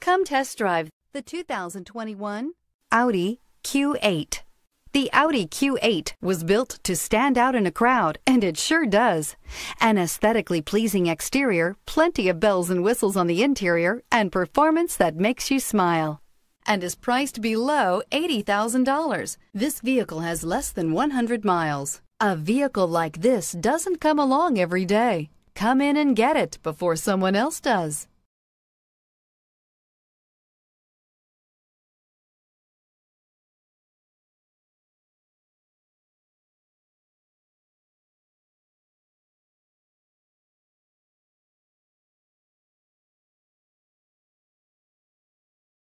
Come test drive the 2021 Audi Q8. The Audi Q8 was built to stand out in a crowd, and it sure does. An aesthetically pleasing exterior, plenty of bells and whistles on the interior, and performance that makes you smile. And is priced below $80,000. This vehicle has less than 100 miles. A vehicle like this doesn't come along every day. Come in and get it before someone else does.